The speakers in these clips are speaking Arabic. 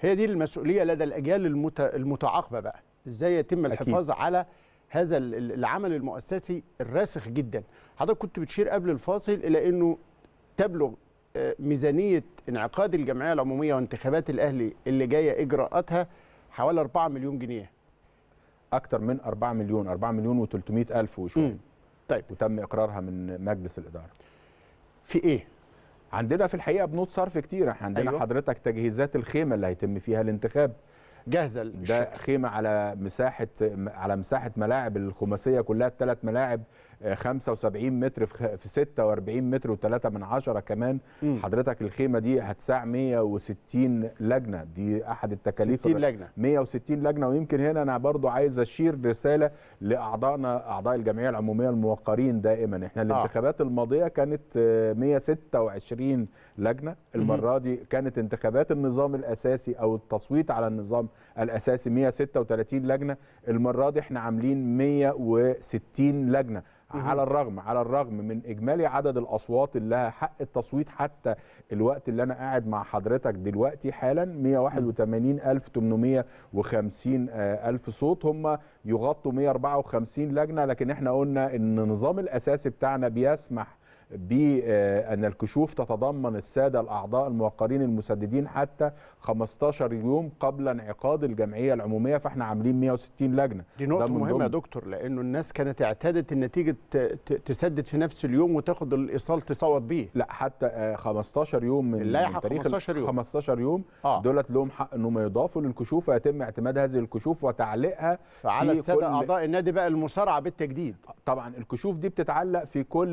هي دي المسؤوليه لدى الاجيال المتعاقبه بقى ازاي يتم الحفاظ أكيد. على هذا العمل المؤسسي الراسخ جدا حضرتك كنت بتشير قبل الفاصل الى انه تبلغ آه، ميزانيه انعقاد الجمعيه العموميه وانتخابات الاهلي اللي جايه اجراءاتها حوالي 4 مليون جنيه اكتر من 4 مليون 4 مليون و300 الف وشويه طيب وتم اقرارها من مجلس الاداره في ايه عندنا في الحقيقه بنود صرف كتير احنا عندنا أيوة. حضرتك تجهيزات الخيمه اللي هيتم فيها الانتخاب جاهزه ده خيمه على مساحه على مساحه ملاعب الخماسيه كلها الثلاث ملاعب 75 متر في 46 متر و3 من عشرة كمان م. حضرتك الخيمه دي هتساع 160 لجنه دي احد التكاليف 60 لجنه 160 لجنه ويمكن هنا انا برضو عايز اشير رساله لاعضائنا اعضاء الجمعيه العموميه الموقرين دائما احنا آه. الانتخابات آه. الماضيه كانت 126 لجنه المره دي كانت انتخابات النظام الاساسي او التصويت على النظام الاساسي 136 لجنه المره دي احنا عاملين 160 لجنه على الرغم على الرغم من اجمالي عدد الاصوات اللي لها حق التصويت حتى الوقت اللي انا قاعد مع حضرتك دلوقتي حالا 181850 آه، الف صوت هم يغطوا 154 لجنه لكن احنا قلنا ان النظام الاساسي بتاعنا بيسمح بأن آه، الكشوف تتضمن السادة الأعضاء الموقرين المسددين حتى 15 يوم قبل انعقاد الجمعية العمومية فاحنا عاملين 160 لجنة دي نقطة مهمة يا دكتور لأنه الناس كانت اعتادت النتيجة تسدد في نفس اليوم وتاخد الإيصال تصوت بيه لا حتى 15 آه، يوم من اللائحة 15 يوم 15 يوم آه. دولت لهم حق انهم يضافوا للكشوف ويتم اعتماد هذه الكشوف وتعليقها على السادة أعضاء النادي بقى المصارعة بالتجديد طبعا الكشوف دي بتتعلق في كل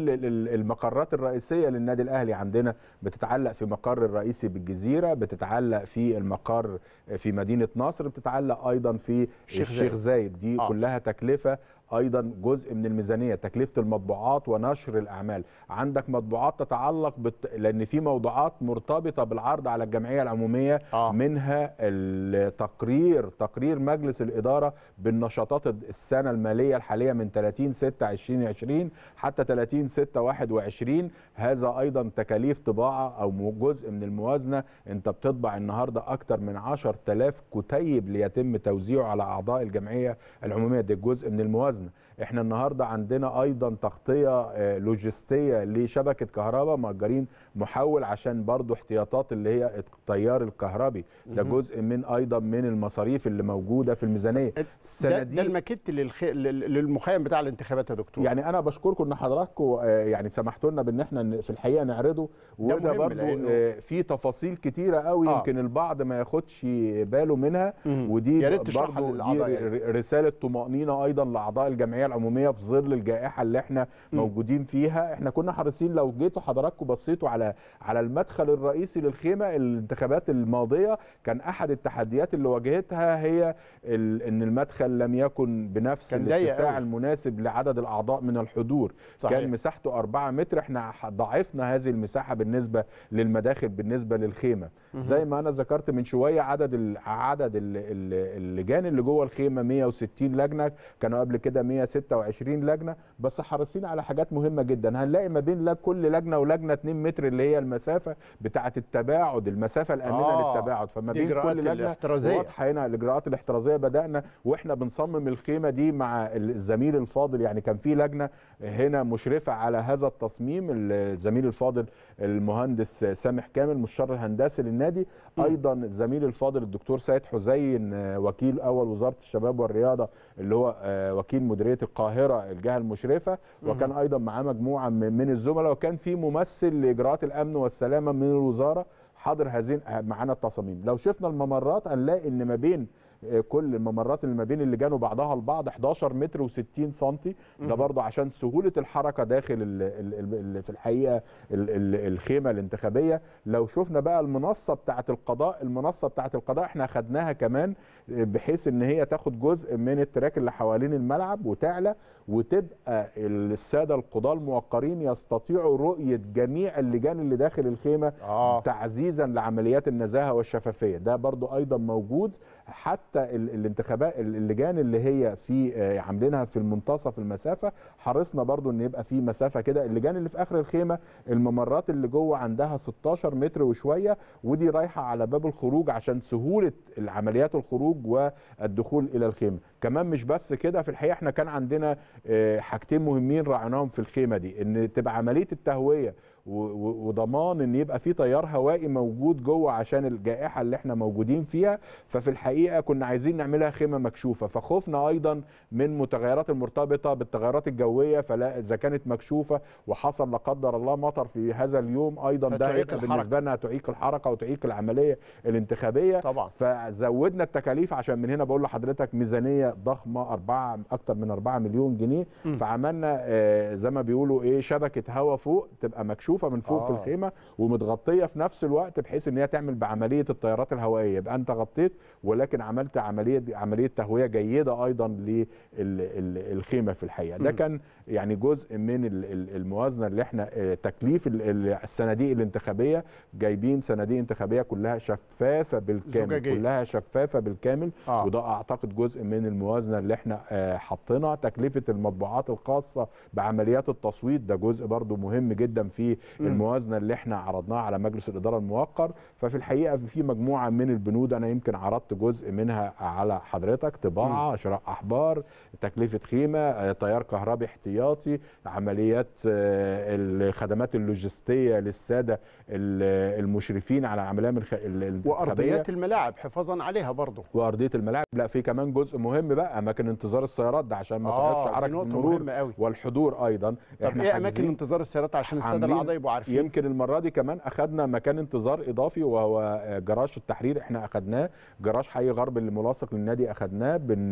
المقاطع القارات الرئيسيه للنادي الاهلي عندنا بتتعلق في مقر الرئيسي بالجزيره بتتعلق في المقر في مدينه نصر بتتعلق ايضا في الشيخ زايد, زايد. دي آه. كلها تكلفه ايضا جزء من الميزانيه تكلفه المطبوعات ونشر الاعمال عندك مطبوعات تتعلق بت... لان في موضوعات مرتبطه بالعرض على الجمعيه العموميه آه. منها التقرير تقرير مجلس الاداره بالنشاطات السنه الماليه الحاليه من 30 6 2020 حتى 30 6 21 هذا ايضا تكاليف طباعه او جزء من الموازنه انت بتطبع النهارده اكتر من 10000 كتيب ليتم توزيعه على اعضاء الجمعيه العموميه ده جزء من الموازنه And. احنا النهارده عندنا ايضا تغطيه آه، لوجستيه لشبكه كهرباء مأجرين محول عشان برضو احتياطات اللي هي التيار الكهربي ده جزء من ايضا من المصاريف اللي موجوده في الميزانيه ده, ده المكت للخ... للمخيم بتاع الانتخابات يا دكتور يعني انا بشكركم ان حضراتكم آه، يعني سمحتوا لنا بان احنا في الحقيقه نعرضه وده برضو آه، لأنه... في تفاصيل كتيره قوي آه. يمكن البعض ما ياخدش باله منها ودي برضو دي يعني. رساله طمانينه ايضا لاعضاء الجمعيه الصحيه العموميه في ظل الجائحه اللي احنا موجودين فيها احنا كنا حريصين لو جيتوا حضراتكم بصيتوا على على المدخل الرئيسي للخيمه الانتخابات الماضيه كان احد التحديات اللي واجهتها هي ان المدخل لم يكن بنفس الاتساع المناسب لعدد الاعضاء من الحضور صحيح. كان مساحته 4 متر احنا ضعفنا هذه المساحه بالنسبه للمداخل بالنسبه للخيمه زي ما انا ذكرت من شويه عدد عدد اللجان اللي جوه الخيمه 160 لجنه كانوا قبل كده 160 26 لجنه بس حريصين على حاجات مهمه جدا هنلاقي ما بين كل لجنه ولجنه 2 متر اللي هي المسافه بتاعه التباعد المسافه الامنه آه للتباعد فما بين كل لجنه واضحه هنا الاجراءات الاحترازيه بدانا واحنا بنصمم الخيمه دي مع الزميل الفاضل يعني كان في لجنه هنا مشرفه على هذا التصميم الزميل الفاضل المهندس سامح كامل مشرف الهندسي للنادي ايضا الزميل الفاضل الدكتور سيد حزين آه، وكيل اول وزاره الشباب والرياضه اللي هو آه، وكيل مديريه القاهره الجهه المشرفه وكان ايضا معاه مجموعه من الزملاء وكان في ممثل لاجراءات الامن والسلامه من الوزاره حاضر هذين معانا التصاميم لو شفنا الممرات هنلاقي ان ما بين آه، كل الممرات اللي ما بين اللي جانوا بعضها البعض 11 متر و60 سم ده برضه عشان سهوله الحركه داخل الـ الـ الـ في الحقيقه الخيمه الانتخابيه لو شفنا بقى المنصه بتاعه القضاء المنصه بتاعه القضاء احنا خدناها كمان آه، بحيث ان هي تاخد جزء من التراك اللي حوالين الملعب وتعلى وتبقى الساده القضاه الموقرين يستطيعوا رؤيه جميع اللجان اللي داخل الخيمه آه. تعزيز تحفيزا لعمليات النزاهه والشفافيه ده برضو ايضا موجود حتى الانتخابات اللجان اللي هي في آه، عاملينها في المنتصف المسافه حرصنا برضو ان يبقى في مسافه كده اللجان اللي في اخر الخيمه الممرات اللي جوه عندها 16 متر وشويه ودي رايحه على باب الخروج عشان سهوله عمليات الخروج والدخول الى الخيمه كمان مش بس كده في الحقيقه احنا كان عندنا آه، حاجتين مهمين راعيناهم في الخيمه دي ان تبقى عمليه التهويه وضمان ان يبقى في تيار هوائي موجود جوه عشان الجائحه اللي احنا موجودين فيها ففي الحقيقه كنا عايزين نعملها خيمه مكشوفه فخوفنا ايضا من متغيرات المرتبطه بالتغيرات الجويه فلا اذا كانت مكشوفه وحصل لا قدر الله مطر في هذا اليوم ايضا ده بالنسبه لنا تعيق الحركه وتعيق العمليه الانتخابيه طبعا فزودنا التكاليف عشان من هنا بقول لحضرتك ميزانيه ضخمه أربعة اكتر من 4 مليون جنيه م. فعملنا آه، زي ما بيقولوا ايه شبكه هواء فوق تبقى مكشوفه مكشوفه من فوق آه. في الخيمه ومتغطيه في نفس الوقت بحيث ان هي تعمل بعمليه الطيارات الهوائيه يبقى انت غطيت ولكن عملت عمليه عمليه تهويه جيده ايضا للخيمه في الحقيقه ده كان يعني جزء من الموازنه اللي احنا آه، تكليف الصناديق الانتخابيه جايبين صناديق انتخابيه كلها شفافه بالكامل زجاجية. كلها شفافه بالكامل آه. وده اعتقد جزء من الموازنه اللي احنا آه، حطيناها تكلفه المطبوعات الخاصه بعمليات التصويت ده جزء برضو مهم جدا في الموازنه اللي احنا عرضناها على مجلس الاداره الموقر ففي الحقيقه في مجموعه من البنود انا يمكن عرضت جزء منها على حضرتك طباعه شراء احبار تكلفه خيمه آه، تيار كهربي احتياطي عمليات آه، الخدمات اللوجستيه للساده المشرفين على العمليه من وارضيات الملاعب حفاظا عليها برضه وارضيه الملاعب لا في كمان جزء مهم بقى اماكن انتظار السيارات ده عشان ما آه تقطعش حركه المرور والحضور ايضا طب ايه اماكن انتظار السيارات عشان الساده الاعضاء طيب وعارفين يمكن المره دي كمان اخذنا مكان انتظار اضافي وهو جراج التحرير احنا اخذناه جراج حي غرب اللي ملاصق للنادي اخذناه بن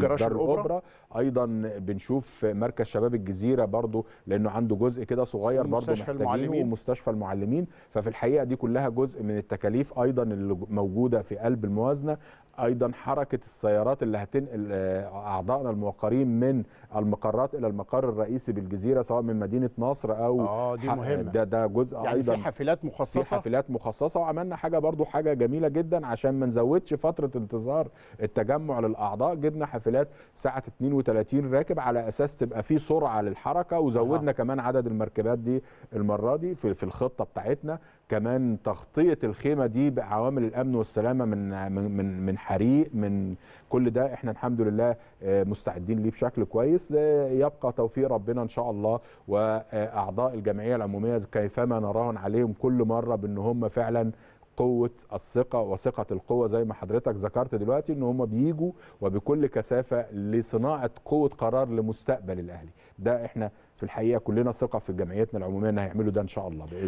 جراج الاوبرا ايضا بنشوف مركز شباب الجزيره برضو لانه عنده جزء كده صغير برضو المعلمين ومستشفى المعلمين ففي الحقيقه دي كلها جزء من التكاليف ايضا اللي موجوده في قلب الموازنه ايضا حركه السيارات اللي هتنقل آه، اعضائنا الموقرين من المقرات الى المقر الرئيسي بالجزيره سواء من مدينه نصر او آه. اه دي مهمه ده ده جزء يعني ايضا في حفلات مخصصه في حفلات مخصصه وعملنا حاجه برضو حاجه جميله جدا عشان ما نزودش فتره انتظار التجمع للاعضاء جبنا حافلات ساعه 32 راكب على اساس تبقى في سرعه للحركه وزودنا آه. كمان عدد المركبات دي المره دي في, في الخطه بتاعتنا كمان تغطيه الخيمه دي بعوامل الامن والسلامه من من من حريق من كل ده احنا الحمد لله آه، مستعدين ليه بشكل كويس آه، يبقى توفيق ربنا ان شاء الله واعضاء الجمعيه الجمعيه العموميه كيفما نراهن عليهم كل مره بان هم فعلا قوه الثقه وثقه القوه زي ما حضرتك ذكرت دلوقتي ان هم بيجوا وبكل كثافه لصناعه قوه قرار لمستقبل الاهلي ده احنا في الحقيقه كلنا ثقه في جمعيتنا العموميه ان هيعملوا ده ان شاء الله بإذن